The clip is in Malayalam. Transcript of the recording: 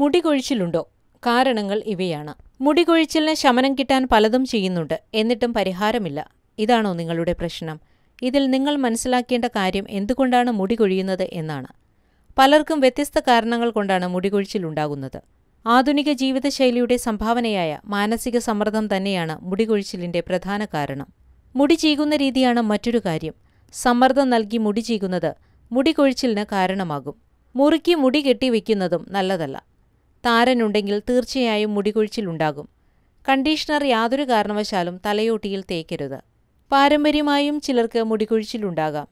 മുടികൊഴിച്ചിലുണ്ടോ കാരണങ്ങൾ ഇവയാണ് മുടികൊഴിച്ചിലിന് ശമനം കിട്ടാൻ പലതും ചെയ്യുന്നുണ്ട് എന്നിട്ടും പരിഹാരമില്ല ഇതാണോ നിങ്ങളുടെ പ്രശ്നം ഇതിൽ നിങ്ങൾ മനസ്സിലാക്കേണ്ട കാര്യം എന്തുകൊണ്ടാണ് മുടി കൊഴിയുന്നത് എന്നാണ് പലർക്കും വ്യത്യസ്ത കാരണങ്ങൾ കൊണ്ടാണ് മുടികൊഴിച്ചിലുണ്ടാകുന്നത് ആധുനിക ജീവിതശൈലിയുടെ സംഭാവനയായ മാനസിക സമ്മർദ്ദം തന്നെയാണ് മുടികൊഴിച്ചിലിന്റെ പ്രധാന കാരണം മുടി ചീകുന്ന രീതിയാണ് മറ്റൊരു കാര്യം സമ്മർദ്ദം നൽകി മുടി ചീകുന്നത് മുടി കാരണമാകും മുറുക്കി മുടി കെട്ടി നല്ലതല്ല താരനുണ്ടെങ്കിൽ തീർച്ചയായും മുടികൊഴിച്ചിലുണ്ടാകും കണ്ടീഷണർ യാതൊരു കാരണവശാലും തലയോട്ടിയിൽ തേക്കരുത് പാരമ്പര്യമായും ചിലർക്ക് മുടികൊഴിച്ചിലുണ്ടാകാം